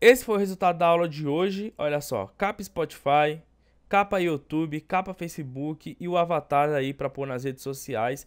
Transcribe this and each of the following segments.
Esse foi o resultado da aula de hoje. Olha só, capa Spotify, capa YouTube, capa Facebook e o avatar aí para pôr nas redes sociais.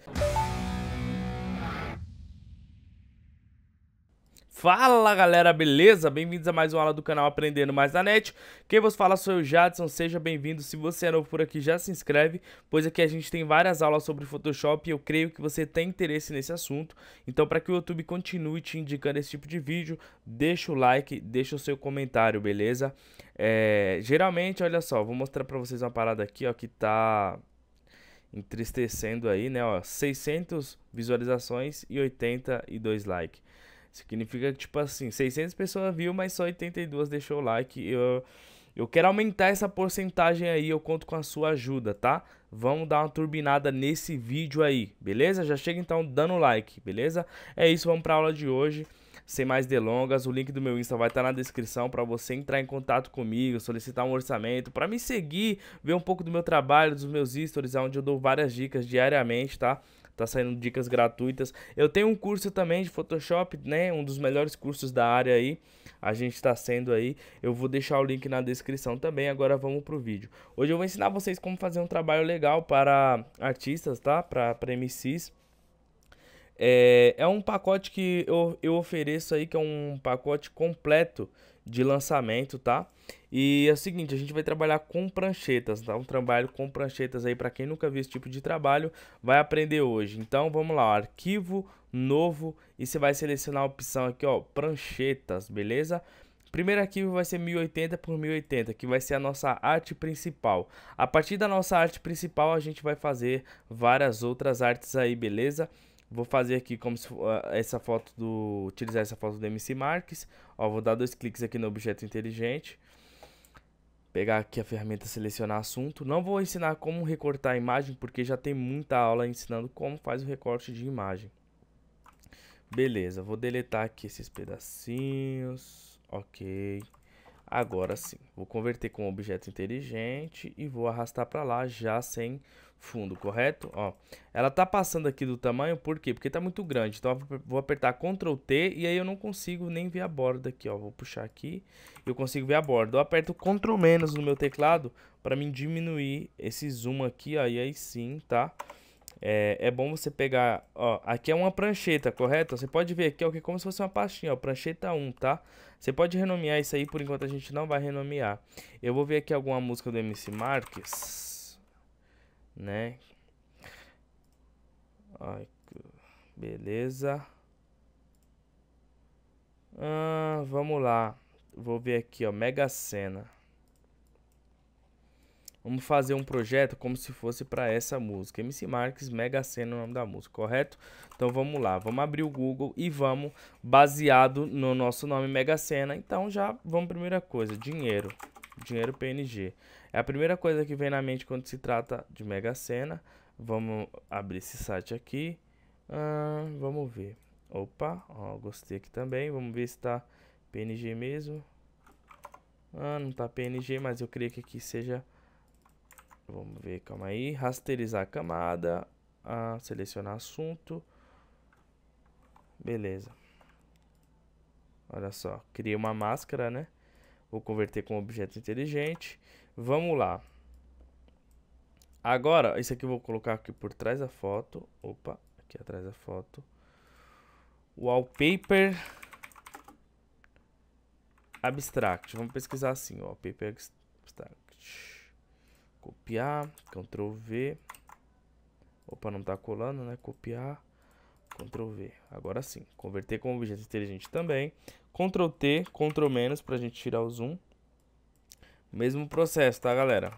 Fala galera, beleza? Bem-vindos a mais uma aula do canal Aprendendo Mais na Net. Quem vos fala sou eu, Jadson, seja bem-vindo. Se você é novo por aqui, já se inscreve, pois aqui a gente tem várias aulas sobre Photoshop e eu creio que você tem interesse nesse assunto. Então, para que o YouTube continue te indicando esse tipo de vídeo, deixa o like, deixa o seu comentário, beleza? É, geralmente, olha só, vou mostrar para vocês uma parada aqui, ó, que tá entristecendo aí, né, ó, 600 visualizações e 82 likes. Significa que, tipo assim, 600 pessoas viu, mas só 82 deixou o like. Eu, eu quero aumentar essa porcentagem aí, eu conto com a sua ajuda, tá? Vamos dar uma turbinada nesse vídeo aí, beleza? Já chega então dando like, beleza? É isso, vamos pra aula de hoje. Sem mais delongas, o link do meu Insta vai estar tá na descrição para você entrar em contato comigo, solicitar um orçamento, para me seguir, ver um pouco do meu trabalho, dos meus stories, onde eu dou várias dicas diariamente, tá? tá saindo dicas gratuitas. Eu tenho um curso também de Photoshop, né? Um dos melhores cursos da área aí. A gente está sendo aí. Eu vou deixar o link na descrição também. Agora vamos pro vídeo. Hoje eu vou ensinar vocês como fazer um trabalho legal para artistas, tá? Para MCs. É, é um pacote que eu, eu ofereço aí, que é um pacote completo de lançamento, tá? E é o seguinte, a gente vai trabalhar com pranchetas, tá? Um trabalho com pranchetas aí para quem nunca viu esse tipo de trabalho, vai aprender hoje. Então vamos lá, ó, arquivo novo e você vai selecionar a opção aqui, ó, pranchetas, beleza? Primeiro arquivo vai ser 1080 por 1080, que vai ser a nossa arte principal. A partir da nossa arte principal, a gente vai fazer várias outras artes aí, beleza? Vou fazer aqui como se, uh, essa foto do. Utilizar essa foto do MC Marques. Ó, vou dar dois cliques aqui no objeto inteligente. Pegar aqui a ferramenta selecionar assunto. Não vou ensinar como recortar a imagem, porque já tem muita aula ensinando como faz o recorte de imagem. Beleza, vou deletar aqui esses pedacinhos. Ok. Agora sim, vou converter com objeto inteligente e vou arrastar para lá já sem fundo, correto? Ó, ela tá passando aqui do tamanho, por quê? Porque tá muito grande, então vou apertar Ctrl T e aí eu não consigo nem ver a borda aqui, ó. Vou puxar aqui eu consigo ver a borda. Eu aperto Ctrl menos no meu teclado para mim diminuir esse zoom aqui, ó, e aí sim, tá? É, é, bom você pegar, ó, aqui é uma prancheta, correto? Você pode ver aqui, ó, que é como se fosse uma pastinha, ó, prancheta 1, tá? Você pode renomear isso aí, por enquanto a gente não vai renomear. Eu vou ver aqui alguma música do MC Marques né? Ai, beleza. Ah, vamos lá. Vou ver aqui, ó, Mega Sena. Vamos fazer um projeto como se fosse para essa música. MC Marques, Mega Sena é o nome da música, correto? Então vamos lá, vamos abrir o Google e vamos, baseado no nosso nome Mega Sena. Então já, vamos primeira coisa, dinheiro. Dinheiro PNG. É a primeira coisa que vem na mente quando se trata de Mega Sena. Vamos abrir esse site aqui. Ah, vamos ver. Opa, ó, gostei aqui também. Vamos ver se tá PNG mesmo. Ah, não tá PNG, mas eu creio que aqui seja... Vamos ver, calma aí. Rasterizar a camada. Ah, selecionar assunto. Beleza. Olha só, criei uma máscara, né? Vou converter com objeto inteligente. Vamos lá. Agora, isso aqui eu vou colocar aqui por trás da foto. Opa, aqui atrás da foto. Wallpaper abstract. Vamos pesquisar assim, wallpaper abstract. Copiar, Ctrl V. Opa, não tá colando, né? Copiar, Ctrl V. Agora sim, converter como objeto inteligente também. Ctrl T, Ctrl menos pra gente tirar o zoom. Mesmo processo, tá, galera?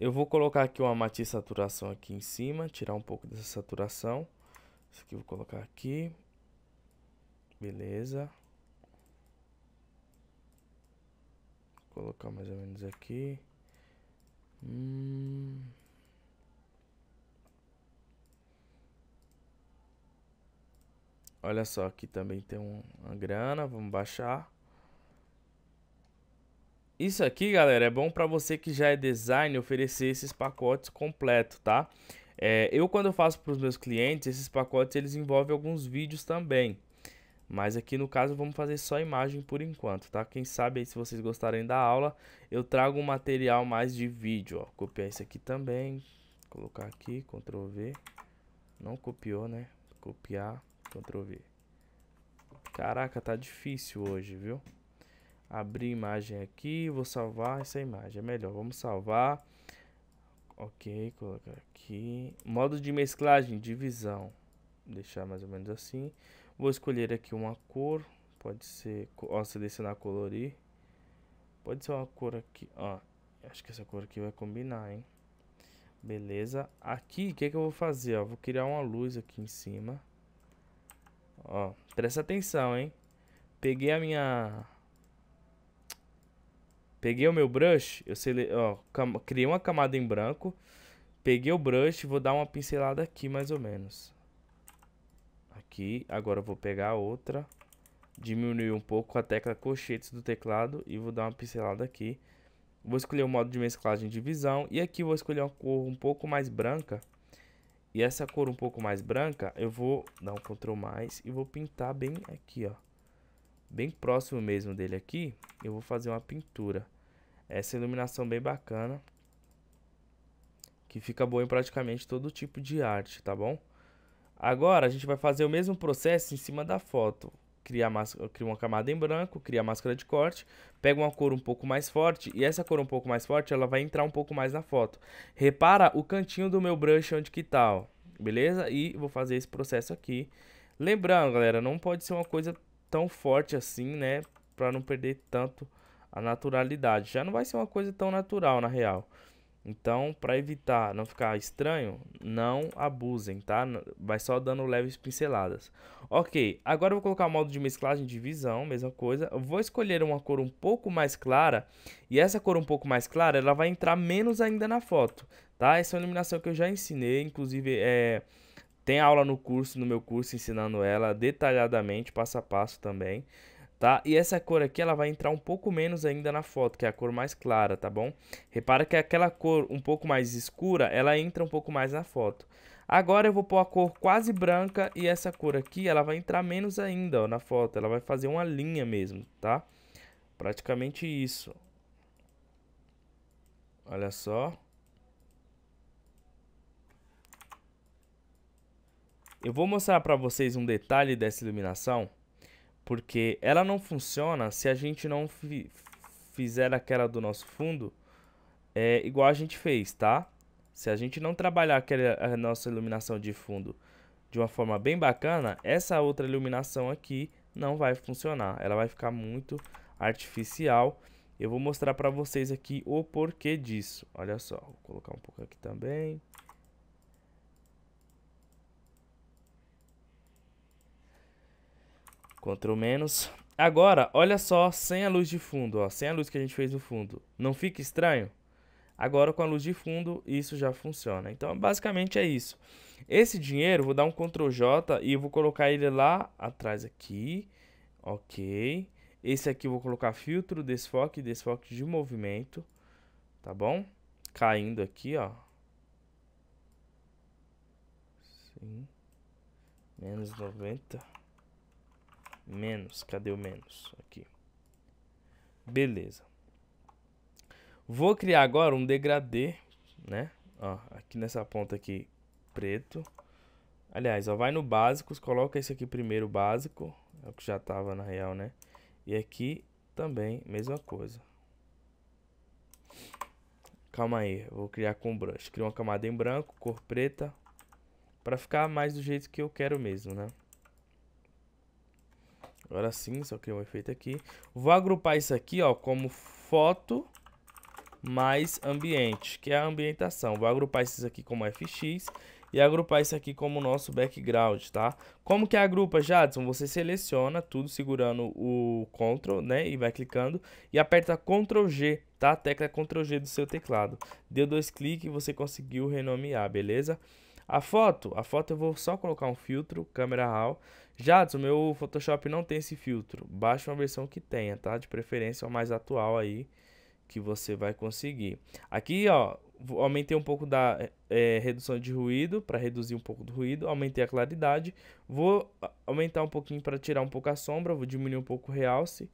Eu vou colocar aqui uma matiz saturação aqui em cima, tirar um pouco dessa saturação. Isso aqui eu vou colocar aqui. Beleza. Vou colocar mais ou menos aqui. Hum... Olha só, aqui também tem um, uma grana, vamos baixar. Isso aqui, galera, é bom para você que já é design oferecer esses pacotes completos, tá? É, eu, quando eu faço para os meus clientes, esses pacotes eles envolvem alguns vídeos também. Mas aqui no caso vamos fazer só imagem por enquanto, tá? Quem sabe aí se vocês gostarem da aula, eu trago um material mais de vídeo, ó. Copiar isso aqui também, colocar aqui, Ctrl V. Não copiou, né? Copiar, Ctrl V. Caraca, tá difícil hoje, viu? abrir imagem aqui, vou salvar essa imagem, é melhor, vamos salvar, ok, colocar aqui, modo de mesclagem, divisão, vou deixar mais ou menos assim, vou escolher aqui uma cor, pode ser, ó, selecionar colorir, pode ser uma cor aqui, ó, acho que essa cor aqui vai combinar, hein, beleza, aqui, o que que eu vou fazer, ó, vou criar uma luz aqui em cima, ó, presta atenção, hein, peguei a minha Peguei o meu brush, eu sele... ó, criei uma camada em branco. Peguei o brush, vou dar uma pincelada aqui mais ou menos. Aqui, agora eu vou pegar outra. Diminuir um pouco a tecla cochetes do teclado e vou dar uma pincelada aqui. Vou escolher o modo de mesclagem de visão e aqui vou escolher uma cor um pouco mais branca. E essa cor um pouco mais branca, eu vou dar um Ctrl mais e vou pintar bem aqui, ó. Bem próximo mesmo dele aqui, eu vou fazer uma pintura. Essa é iluminação bem bacana. Que fica boa em praticamente todo tipo de arte, tá bom? Agora a gente vai fazer o mesmo processo em cima da foto. Cria, cria uma camada em branco, cria a máscara de corte, pega uma cor um pouco mais forte e essa cor um pouco mais forte ela vai entrar um pouco mais na foto. Repara o cantinho do meu brush onde que tá, ó, beleza? E vou fazer esse processo aqui. Lembrando, galera, não pode ser uma coisa tão forte assim, né? Pra não perder tanto a naturalidade. Já não vai ser uma coisa tão natural na real. Então, para evitar não ficar estranho, não abusem, tá? Vai só dando leves pinceladas. Ok, agora eu vou colocar o modo de mesclagem de visão, mesma coisa. Eu vou escolher uma cor um pouco mais clara. E essa cor um pouco mais clara, ela vai entrar menos ainda na foto, tá? Essa é uma iluminação que eu já ensinei, inclusive é... Tem aula no curso, no meu curso, ensinando ela detalhadamente, passo a passo também tá? E essa cor aqui, ela vai entrar um pouco menos ainda na foto, que é a cor mais clara, tá bom? Repara que aquela cor um pouco mais escura, ela entra um pouco mais na foto. Agora eu vou pôr a cor quase branca e essa cor aqui, ela vai entrar menos ainda ó, na foto. Ela vai fazer uma linha mesmo, tá? Praticamente isso. Olha só. Eu vou mostrar para vocês um detalhe dessa iluminação. Porque ela não funciona se a gente não fizer aquela do nosso fundo é, igual a gente fez, tá? Se a gente não trabalhar aquela, a nossa iluminação de fundo de uma forma bem bacana, essa outra iluminação aqui não vai funcionar. Ela vai ficar muito artificial. Eu vou mostrar para vocês aqui o porquê disso. Olha só, vou colocar um pouco aqui também. Ctrl menos. Agora, olha só, sem a luz de fundo, ó, sem a luz que a gente fez no fundo. Não fica estranho? Agora com a luz de fundo, isso já funciona. Então, basicamente é isso. Esse dinheiro, vou dar um Ctrl J e vou colocar ele lá atrás aqui. Ok. Esse aqui vou colocar filtro, desfoque, desfoque de movimento. Tá bom? Caindo aqui, ó. Sim. Menos 90. Menos, cadê o menos? Aqui. Beleza. Vou criar agora um degradê, né? Ó, aqui nessa ponta aqui, preto. Aliás, ó, vai no básicos, coloca esse aqui primeiro básico, é o que já tava na real, né? E aqui também, mesma coisa. Calma aí, vou criar com brush. Cria uma camada em branco, cor preta, para ficar mais do jeito que eu quero mesmo, né? Agora sim, só criei um efeito aqui. Vou agrupar isso aqui, ó, como foto mais ambiente, que é a ambientação. Vou agrupar esses aqui como FX e agrupar isso aqui como nosso background, tá? Como que agrupa, Jadson? Você seleciona tudo segurando o Ctrl, né? E vai clicando e aperta Ctrl G, tá? A tecla é Ctrl G do seu teclado. Deu dois cliques e você conseguiu renomear, beleza? A foto, a foto eu vou só colocar um filtro, câmera RAW. já o meu Photoshop não tem esse filtro. Baixe uma versão que tenha, tá? De preferência o mais atual aí que você vai conseguir. Aqui, ó, aumentei um pouco da é, é redução de ruído, para reduzir um pouco do ruído, aumentei a claridade, vou aumentar um pouquinho para tirar um pouco a sombra, vou diminuir um pouco o realce,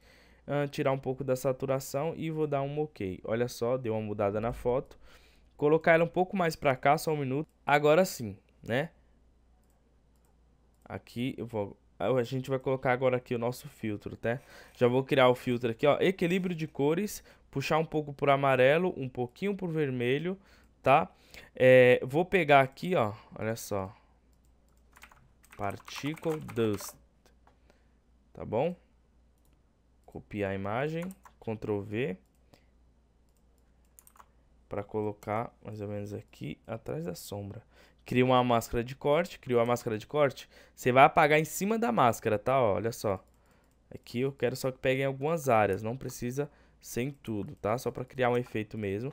uh, tirar um pouco da saturação e vou dar um OK. Olha só, deu uma mudada na foto. Colocar ela um pouco mais para cá, só um minuto. Agora sim, né? Aqui eu vou a gente vai colocar agora aqui o nosso filtro, tá? Já vou criar o filtro aqui, ó, equilíbrio de cores, puxar um pouco por amarelo, um pouquinho por vermelho, tá? É, vou pegar aqui, ó, olha só, Particle Dust, tá bom? Copiar a imagem, Ctrl V, para colocar mais ou menos aqui atrás da sombra. Cria uma máscara de corte, criou a máscara de corte, você vai apagar em cima da máscara, tá? Ó, olha só. Aqui eu quero só que peguem algumas áreas, não precisa sem tudo, tá? Só para criar um efeito mesmo.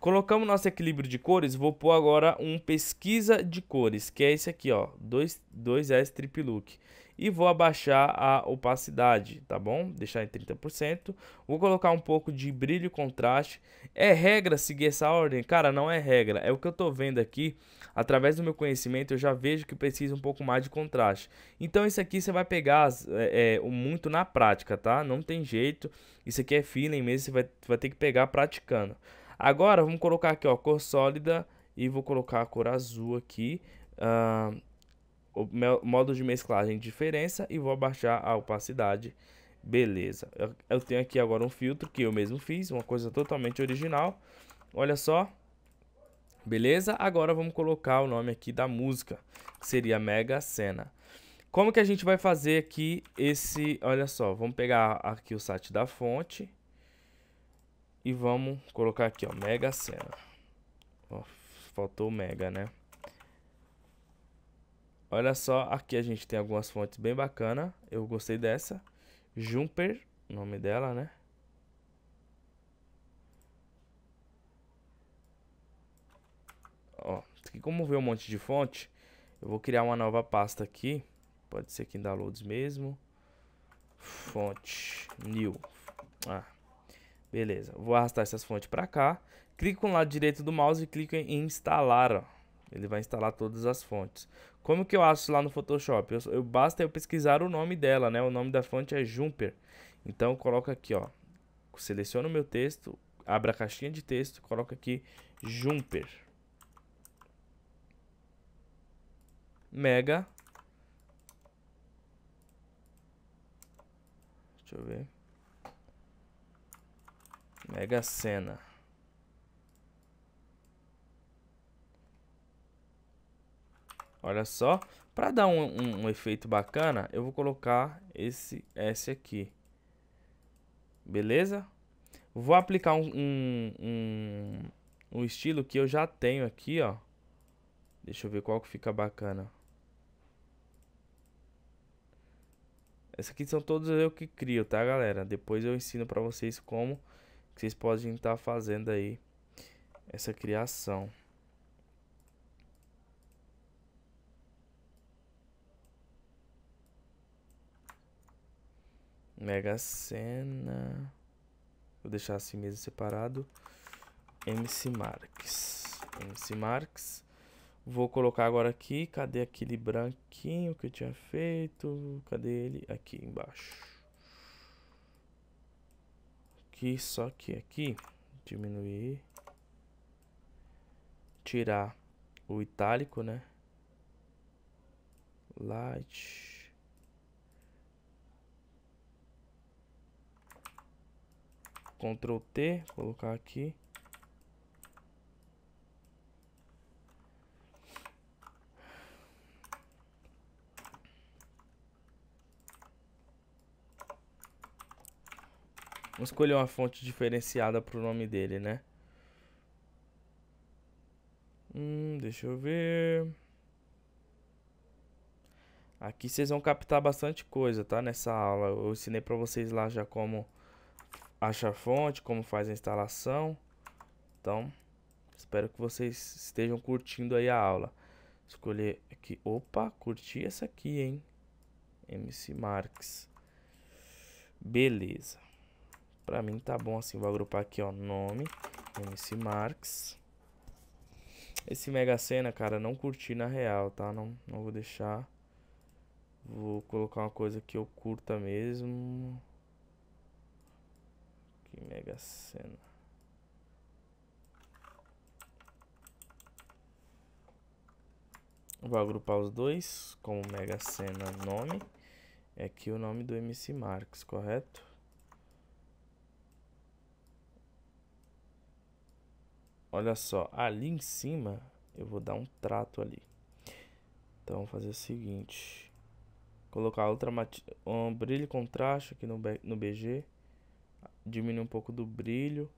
Colocamos nosso equilíbrio de cores, vou pôr agora um pesquisa de cores, que é esse aqui, ó, 2S Trip Look e vou abaixar a opacidade, tá bom? Deixar em 30%. Vou colocar um pouco de brilho e contraste. É regra seguir essa ordem? Cara, não é regra. É o que eu tô vendo aqui. Através do meu conhecimento, eu já vejo que precisa um pouco mais de contraste. Então, isso aqui você vai pegar é, é, muito na prática, tá? Não tem jeito. Isso aqui é feeling mesmo, você vai, vai ter que pegar praticando. Agora, vamos colocar aqui, ó, cor sólida. E vou colocar a cor azul aqui. Uh, o modo de mesclagem diferença e vou abaixar a opacidade. Beleza. Eu, eu, tenho aqui agora um filtro que eu mesmo fiz, uma coisa totalmente original. Olha só. Beleza? Agora vamos colocar o nome aqui da música, que seria Mega Cena Como que a gente vai fazer aqui esse... Olha só, vamos pegar aqui o site da fonte. E vamos colocar aqui, ó, Mega Cena Ó, faltou o Mega, né? Olha só, aqui a gente tem algumas fontes bem bacana. Eu gostei dessa. Jumper, nome dela, né? Ó, aqui como vê um monte de fonte, eu vou criar uma nova pasta aqui. Pode ser aqui em downloads mesmo. Fonte, new. Ah, beleza. Vou arrastar essas fontes para cá. Clico com o lado direito do mouse e clico em instalar, ó. Ele vai instalar todas as fontes. Como que eu acho lá no Photoshop? Eu, eu, basta eu pesquisar o nome dela, né? O nome da fonte é Jumper. Então coloca aqui, ó. Seleciono o meu texto, abra a caixinha de texto, coloca aqui Jumper. Mega. Deixa eu ver. Mega Sena. Olha só. Para dar um, um, um, efeito bacana, eu vou colocar esse S aqui. Beleza? Vou aplicar um, um, um estilo que eu já tenho aqui, ó. Deixa eu ver qual que fica bacana. Essa aqui são todos eu que crio, tá, galera? Depois eu ensino pra vocês como vocês podem estar tá fazendo aí essa criação. Mega Sena. Vou deixar assim mesmo separado. MC Marques, MC Marques. Vou colocar agora aqui. Cadê aquele branquinho que eu tinha feito? Cadê ele? Aqui embaixo. Aqui, só que aqui. Diminuir. Tirar o itálico, né? Light. Ctrl T, colocar aqui. Vamos escolher uma fonte diferenciada para o nome dele, né? Hum, deixa eu ver. Aqui vocês vão captar bastante coisa, tá? Nessa aula. Eu ensinei para vocês lá já como acha a fonte, como faz a instalação. Então, espero que vocês estejam curtindo aí a aula. Escolher aqui, opa, curti essa aqui, hein? MC Marx. Beleza. Pra mim tá bom assim, vou agrupar aqui, ó, nome, MC Marx. Esse Mega Sena, cara, não curti na real, tá? Não, não vou deixar. Vou colocar uma coisa que eu curta mesmo aqui, Mega Sena. Vou agrupar os dois como Mega Sena nome. É aqui o nome do MC Marx, correto? Olha só, ali em cima eu vou dar um trato ali. Então vou fazer o seguinte. Colocar outra um brilho e contraste aqui no, no BG diminuir um pouco do brilho.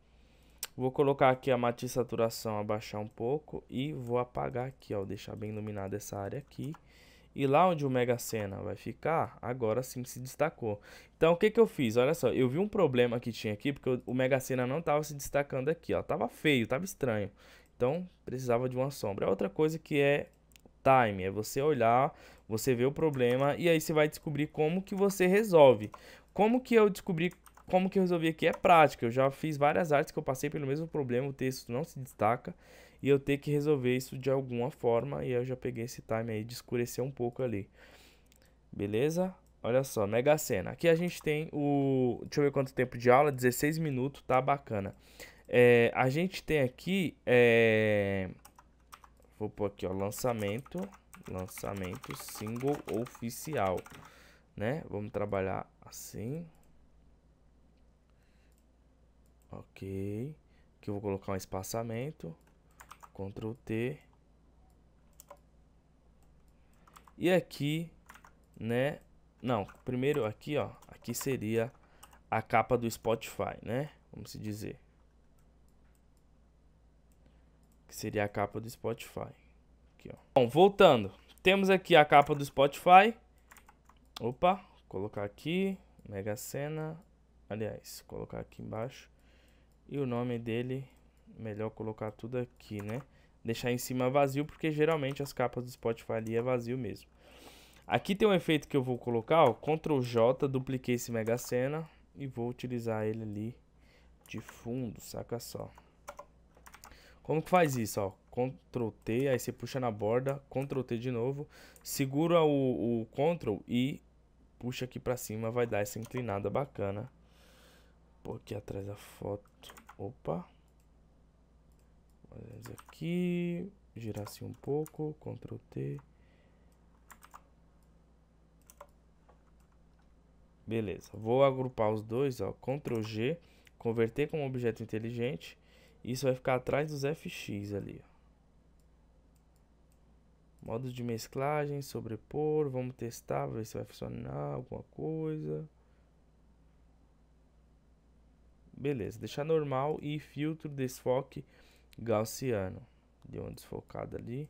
Vou colocar aqui a matiz saturação, abaixar um pouco e vou apagar aqui, ó, deixar bem iluminada essa área aqui. E lá onde o Mega Sena vai ficar, agora sim se destacou. Então o que, que eu fiz? Olha só, eu vi um problema que tinha aqui, porque o Mega Sena não estava se destacando aqui, ó. Tava feio, tava estranho. Então precisava de uma sombra. Outra coisa que é time, é você olhar, você ver o problema e aí você vai descobrir como que você resolve. Como que eu descobri como que eu resolvi aqui é prática. Eu já fiz várias artes que eu passei pelo mesmo problema, o texto não se destaca e eu tenho que resolver isso de alguma forma e eu já peguei esse time aí de escurecer um pouco ali. Beleza? Olha só, Mega Sena. Aqui a gente tem o... Deixa eu ver quanto tempo de aula. 16 minutos, tá bacana. É, a gente tem aqui... É... Vou pôr aqui, ó. Lançamento. Lançamento single oficial. Né? Vamos trabalhar assim. Ok. Aqui eu vou colocar um espaçamento. Ctrl T. E aqui, né? Não, primeiro aqui, ó. Aqui seria a capa do Spotify, né? Vamos se dizer. Que seria a capa do Spotify. Aqui, ó. Bom, voltando. Temos aqui a capa do Spotify. Opa, colocar aqui. Mega Sena. Aliás, colocar aqui embaixo. E o nome dele, melhor colocar tudo aqui, né? Deixar em cima vazio, porque geralmente as capas do Spotify ali é vazio mesmo. Aqui tem um efeito que eu vou colocar, ó, Ctrl J, dupliquei esse Mega Sena e vou utilizar ele ali de fundo, saca só. Como que faz isso, ó? Ctrl T, aí você puxa na borda, Ctrl T de novo, segura o, o Ctrl e puxa aqui pra cima, vai dar essa inclinada bacana pôr aqui atrás da foto. Opa. aqui. Girar assim um pouco. Ctrl T. Beleza. Vou agrupar os dois, ó. Ctrl G. Converter como objeto inteligente. Isso vai ficar atrás dos FX ali, ó. Modo de mesclagem, sobrepor, vamos testar, ver se vai funcionar alguma coisa. Beleza, deixar normal e filtro desfoque gaussiano. Deu uma desfocada ali.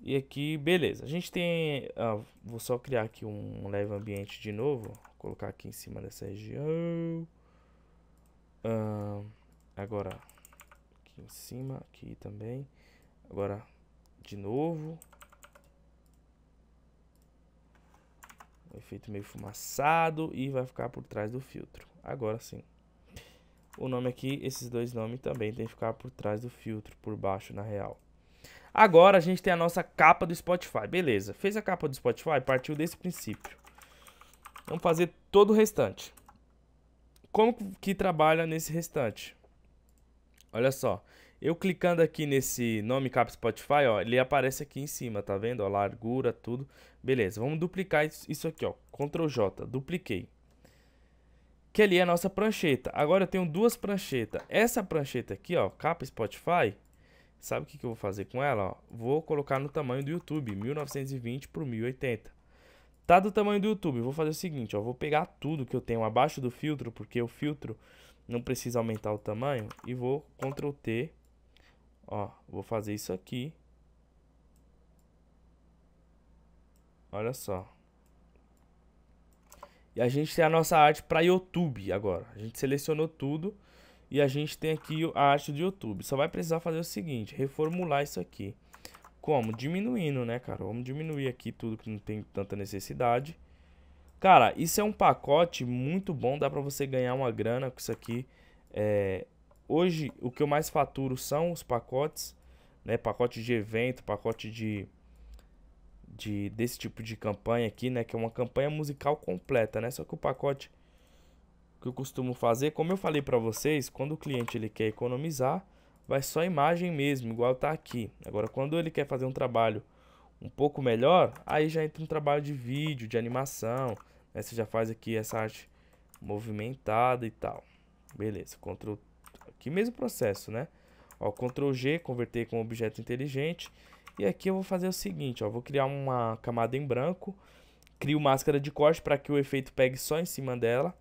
E aqui, beleza. A gente tem... Ah, vou só criar aqui um leve ambiente de novo. Vou colocar aqui em cima dessa região. Ah, agora, aqui em cima, aqui também. Agora, de novo. Um efeito meio fumaçado e vai ficar por trás do filtro. Agora sim. O nome aqui, esses dois nomes também tem que ficar por trás do filtro, por baixo, na real. Agora a gente tem a nossa capa do Spotify. Beleza, fez a capa do Spotify, partiu desse princípio. Vamos fazer todo o restante. Como que trabalha nesse restante? Olha só, eu clicando aqui nesse nome capa Spotify, ó, ele aparece aqui em cima, tá vendo? Ó, largura, tudo. Beleza, vamos duplicar isso aqui, ó. Ctrl J, dupliquei que ali é a nossa prancheta. Agora eu tenho duas pranchetas. Essa prancheta aqui, ó, capa Spotify, sabe o que, que eu vou fazer com ela? Ó? Vou colocar no tamanho do YouTube, 1920 por 1080. Tá do tamanho do YouTube, vou fazer o seguinte, ó, vou pegar tudo que eu tenho abaixo do filtro, porque o filtro não precisa aumentar o tamanho, e vou Ctrl T, ó, vou fazer isso aqui. Olha só. E a gente tem a nossa arte para YouTube agora. A gente selecionou tudo e a gente tem aqui a arte do YouTube. Só vai precisar fazer o seguinte, reformular isso aqui. Como? Diminuindo, né, cara? Vamos diminuir aqui tudo que não tem tanta necessidade. Cara, isso é um pacote muito bom, dá para você ganhar uma grana com isso aqui. É... Hoje, o que eu mais faturo são os pacotes, né? Pacote de evento, pacote de de desse tipo de campanha aqui, né, que é uma campanha musical completa, né? Só que o pacote que eu costumo fazer, como eu falei para vocês, quando o cliente ele quer economizar, vai só imagem mesmo, igual tá aqui. Agora quando ele quer fazer um trabalho um pouco melhor, aí já entra um trabalho de vídeo, de animação, né? Você já faz aqui essa arte movimentada e tal. Beleza, Ctrl aqui mesmo processo, né? Ó, Ctrl G, converter com objeto inteligente. E aqui eu vou fazer o seguinte, ó, vou criar uma camada em branco, crio máscara de corte para que o efeito pegue só em cima dela.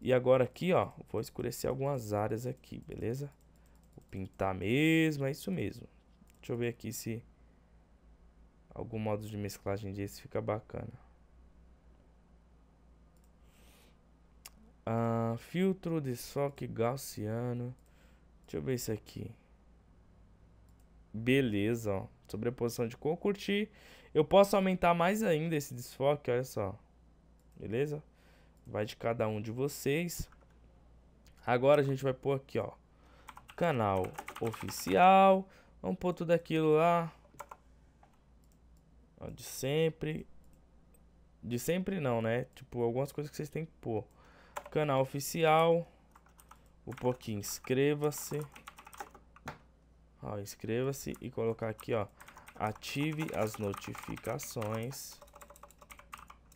E agora aqui, ó, vou escurecer algumas áreas aqui, beleza? Vou pintar mesmo, é isso mesmo. Deixa eu ver aqui se algum modo de mesclagem desse fica bacana. Ah, filtro de soque gaussiano. Deixa eu ver isso aqui. Beleza, ó sobreposição de cor, Eu posso aumentar mais ainda esse desfoque, olha só. Beleza? Vai de cada um de vocês. Agora a gente vai pôr aqui, ó. Canal oficial. Vamos pôr tudo aquilo lá. Ó, de sempre. De sempre não, né? Tipo, algumas coisas que vocês têm que pôr. Canal oficial. o pouquinho inscreva-se inscreva-se e colocar aqui, ó, ative as notificações.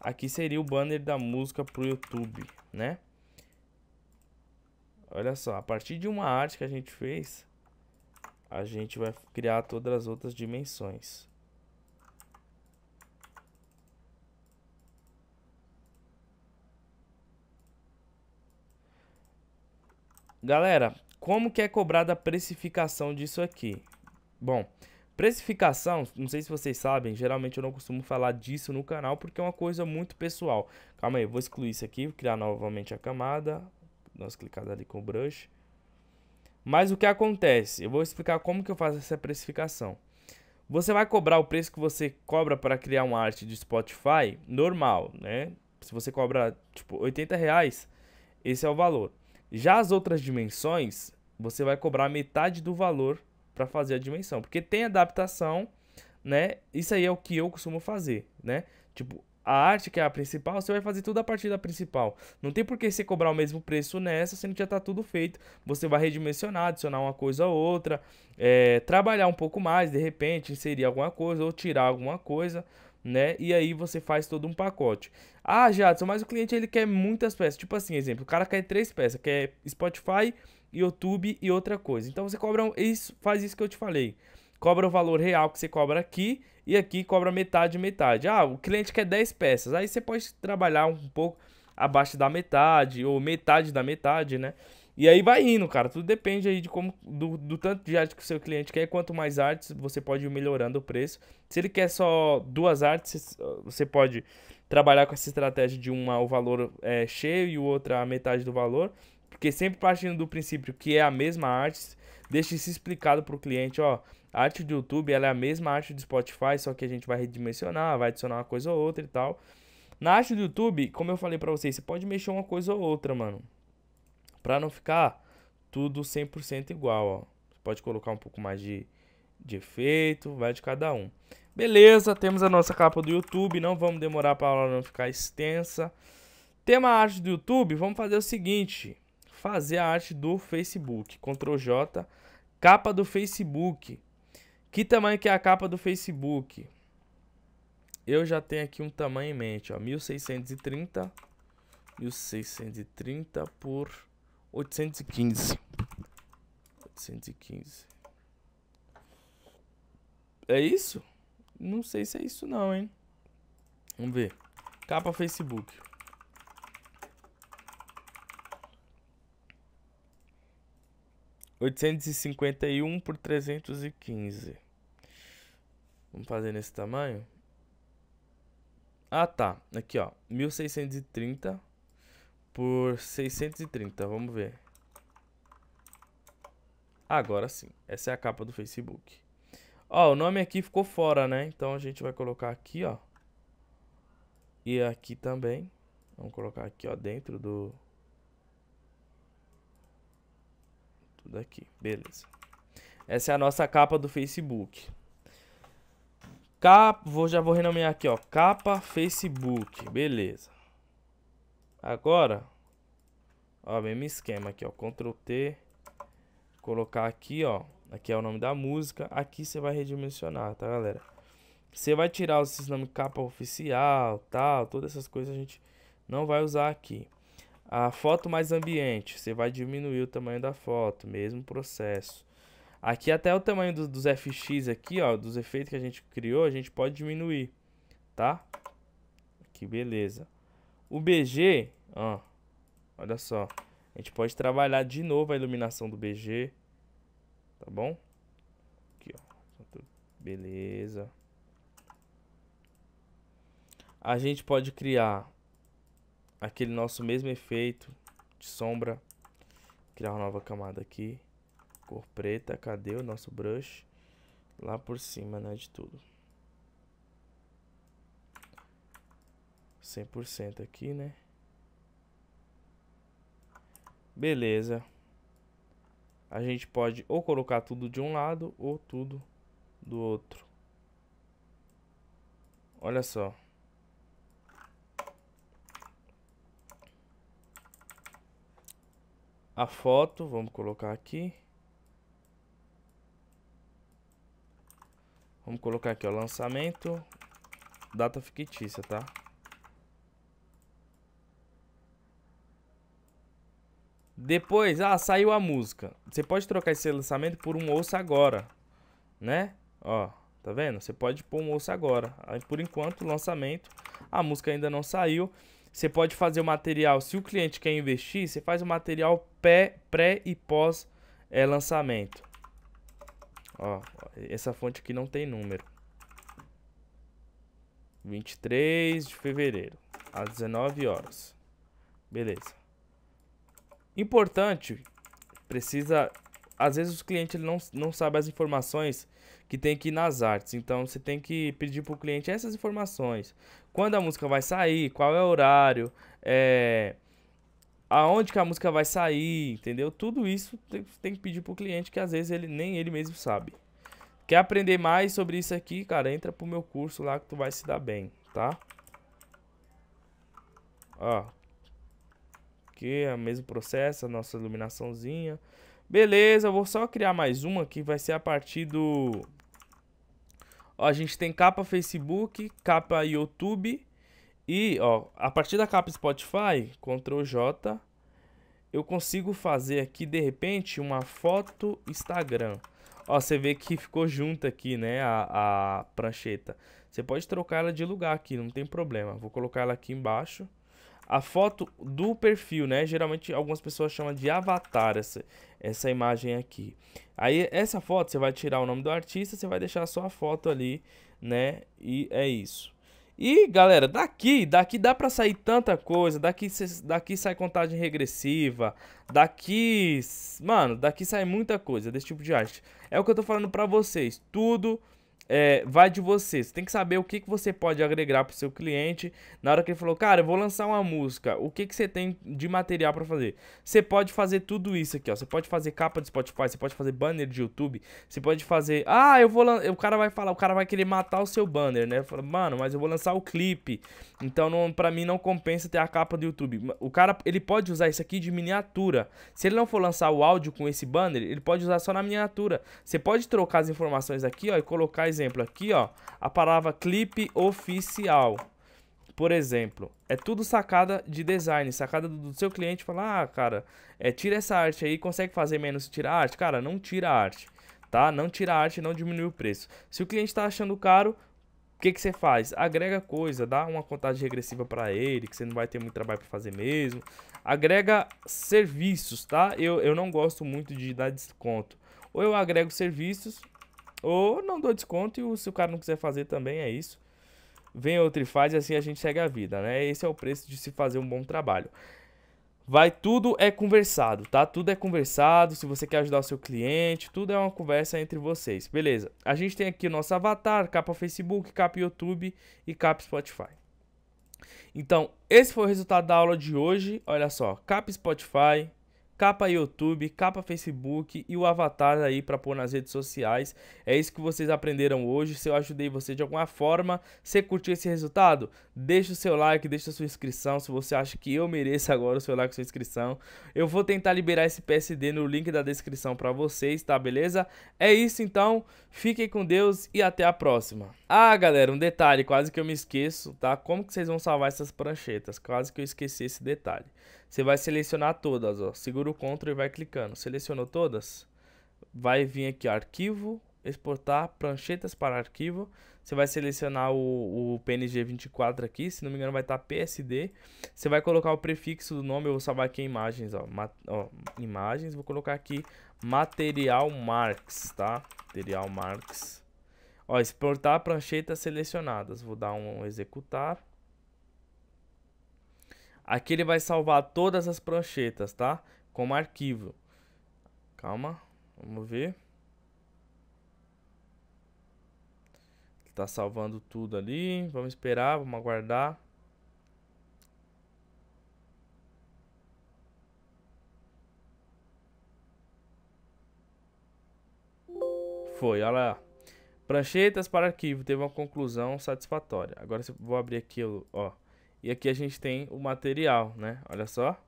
Aqui seria o banner da música pro YouTube, né? Olha só, a partir de uma arte que a gente fez, a gente vai criar todas as outras dimensões. Galera, como que é cobrada a precificação disso aqui? Bom, precificação, não sei se vocês sabem, geralmente eu não costumo falar disso no canal porque é uma coisa muito pessoal. Calma aí, eu vou excluir isso aqui, vou criar novamente a camada. Nós clicar ali com o brush. Mas o que acontece? Eu vou explicar como que eu faço essa precificação. Você vai cobrar o preço que você cobra para criar uma arte de Spotify normal, né? Se você cobra tipo 80 reais, esse é o valor. Já as outras dimensões, você vai cobrar metade do valor para fazer a dimensão, porque tem adaptação, né? Isso aí é o que eu costumo fazer, né? Tipo, a arte que é a principal, você vai fazer tudo a partir da principal. Não tem por que você cobrar o mesmo preço nessa, sendo que já está tudo feito. Você vai redimensionar, adicionar uma coisa a outra, é, trabalhar um pouco mais, de repente, inserir alguma coisa ou tirar alguma coisa né? E aí você faz todo um pacote. Ah, Jadson, mas o cliente ele quer muitas peças. Tipo assim, exemplo, o cara quer três peças, quer Spotify, YouTube e outra coisa. Então você cobra um, isso, faz isso que eu te falei. Cobra o valor real que você cobra aqui e aqui cobra metade metade. Ah, o cliente quer 10 peças. Aí você pode trabalhar um pouco abaixo da metade ou metade da metade, né? E aí vai indo, cara. Tudo depende aí de como do, do, tanto de arte que o seu cliente quer. Quanto mais artes, você pode ir melhorando o preço. Se ele quer só duas artes, ah, você pode trabalhar com essa estratégia de uma o valor é, cheio e outra a metade do valor. Porque sempre partindo do princípio que é a mesma arte, deixa isso explicado para o cliente, ó. A arte do YouTube ela é a mesma arte do Spotify, só que a gente vai redimensionar, vai adicionar uma coisa ou outra e tal. Na arte do YouTube, como eu falei para vocês, você pode mexer uma coisa ou outra, mano. Para não ficar tudo 100% igual, ó. Você pode colocar um pouco mais de, de efeito, vai de cada um. Beleza, temos a nossa capa do YouTube, não vamos demorar para ela não ficar extensa. Tema arte do YouTube, vamos fazer o seguinte, fazer a arte do Facebook, Ctrl J, capa do Facebook. Que tamanho que é a capa do Facebook? Eu já tenho aqui um tamanho em mente, ó, 1630, 1630 por 815. quinze, É isso? Não sei se é isso não, hein? Vamos ver. Capa Facebook. Oitocentos e cinquenta e um por trezentos e quinze. Vamos fazer nesse tamanho? Ah, tá. Aqui, ó. Mil seiscentos e trinta por 630, vamos ver. Agora sim, essa é a capa do Facebook. Ó, o nome aqui ficou fora, né? Então a gente vai colocar aqui, ó. E aqui também. Vamos colocar aqui, ó, dentro do... Tudo aqui, beleza. Essa é a nossa capa do Facebook. Capa, vou, já vou renomear aqui, ó. Capa Facebook, beleza. Agora, ó, mesmo esquema aqui, ó, Ctrl T, colocar aqui, ó, aqui é o nome da música, aqui você vai redimensionar, tá, galera? Você vai tirar o sistema capa oficial, tal, todas essas coisas a gente não vai usar aqui. A foto mais ambiente, você vai diminuir o tamanho da foto, mesmo processo. Aqui até o tamanho do, dos FX aqui, ó, dos efeitos que a gente criou, a gente pode diminuir, tá? Que beleza. O BG, ó, olha só. A gente pode trabalhar de novo a iluminação do BG, tá bom? Aqui, ó. Beleza. A gente pode criar aquele nosso mesmo efeito de sombra. Criar uma nova camada aqui. Cor preta, cadê o nosso brush? Lá por cima, né, de tudo. 100% aqui, né? Beleza. A gente pode ou colocar tudo de um lado ou tudo do outro. Olha só. A foto, vamos colocar aqui. Vamos colocar aqui, o lançamento, data fictícia, tá? Depois, ah, saiu a música. Você pode trocar esse lançamento por um osso agora, né? Ó, tá vendo? Você pode pôr um osso agora. Aí, por enquanto, lançamento, a música ainda não saiu. Você pode fazer o material, se o cliente quer investir, você faz o material pré, pré e pós é, lançamento. Ó, essa fonte aqui não tem número. 23 de fevereiro, às 19 horas. Beleza. Importante, precisa... Às vezes o cliente ele não, não sabe as informações que tem aqui nas artes. Então você tem que pedir para o cliente essas informações. Quando a música vai sair, qual é o horário, é... aonde que a música vai sair, entendeu? Tudo isso tem, tem que pedir para o cliente que às vezes ele nem ele mesmo sabe. Quer aprender mais sobre isso aqui, cara? Entra pro meu curso lá que tu vai se dar bem, tá? Ó, é o mesmo processo, a nossa iluminaçãozinha. Beleza, eu vou só criar mais uma que vai ser a partir do... Ó, a gente tem capa Facebook, capa YouTube e, ó, a partir da capa Spotify, Ctrl J, eu consigo fazer aqui, de repente, uma foto Instagram. Ó, você vê que ficou junto aqui, né, a, a prancheta. Você pode trocar ela de lugar aqui, não tem problema. Vou colocar ela aqui embaixo a foto do perfil, né? Geralmente algumas pessoas chamam de avatar essa, essa imagem aqui. Aí essa foto você vai tirar o nome do artista, você vai deixar só a foto ali, né? E é isso. E galera, daqui, daqui dá para sair tanta coisa, daqui daqui sai contagem regressiva, daqui, mano, daqui sai muita coisa desse tipo de arte. É o que eu tô falando para vocês, tudo é, vai de você. Você tem que saber o que, que você pode agregar para o seu cliente. Na hora que ele falou, cara, eu vou lançar uma música, o que, que você tem de material para fazer? Você pode fazer tudo isso aqui, ó. Você pode fazer capa de Spotify, você pode fazer banner de YouTube, você pode fazer. Ah, eu vou lan... O cara vai falar, o cara vai querer matar o seu banner, né? Fala, mano, mas eu vou lançar o clipe. Então, não, pra mim, não compensa ter a capa do YouTube. O cara, ele pode usar isso aqui de miniatura. Se ele não for lançar o áudio com esse banner, ele pode usar só na miniatura. Você pode trocar as informações aqui, ó, e colocar as exemplo, aqui, ó, a palavra clipe oficial, por exemplo, é tudo sacada de design, sacada do, seu cliente, falar, ah, cara, é, tira essa arte aí, consegue fazer menos tirar arte? Cara, não tira a arte, tá? Não tira a arte, não diminui o preço. Se o cliente está achando caro, o que, que você faz? Agrega coisa, dá uma contagem regressiva para ele, que você não vai ter muito trabalho para fazer mesmo. Agrega serviços, tá? Eu, eu não gosto muito de dar desconto. Ou eu agrego serviços, ou não dou desconto e o, se o cara não quiser fazer também é isso. Vem outro e faz e assim a gente segue a vida, né? Esse é o preço de se fazer um bom trabalho. Vai, tudo é conversado, tá? Tudo é conversado. Se você quer ajudar o seu cliente, tudo é uma conversa entre vocês. Beleza. A gente tem aqui o nosso avatar, capa Facebook, capa YouTube e capa Spotify. Então, esse foi o resultado da aula de hoje. Olha só, capa Spotify, capa YouTube, capa Facebook e o avatar aí para pôr nas redes sociais. É isso que vocês aprenderam hoje. Se eu ajudei você de alguma forma, você curtiu esse resultado? Deixa o seu like, deixa a sua inscrição se você acha que eu mereço agora o seu like e sua inscrição. Eu vou tentar liberar esse PSD no link da descrição para vocês, tá beleza? É isso então. Fiquem com Deus e até a próxima. Ah, galera, um detalhe, quase que eu me esqueço, tá? Como que vocês vão salvar essas pranchetas? Quase que eu esqueci esse detalhe. Você vai selecionar todas, ó. Segura o Ctrl e vai clicando. Selecionou todas? Vai vir aqui, arquivo, exportar, pranchetas para arquivo. Você vai selecionar o, o PNG 24 aqui, se não me engano vai estar tá PSD. Você vai colocar o prefixo do nome, eu vou salvar aqui imagens, ó. Ma ó imagens, vou colocar aqui material marks, tá? Material marks. Ó, exportar pranchetas selecionadas. Vou dar um executar. Aqui ele vai salvar todas as pranchetas, tá? Como arquivo. Calma, vamos ver. Tá salvando tudo ali. Vamos esperar, vamos aguardar. Foi, olha lá. Pranchetas para arquivo, teve uma conclusão satisfatória. Agora eu vou abrir aqui, ó. E aqui a gente tem o material, né? Olha só.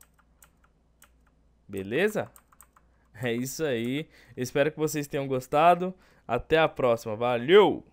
Beleza? É isso aí. Espero que vocês tenham gostado. Até a próxima. Valeu!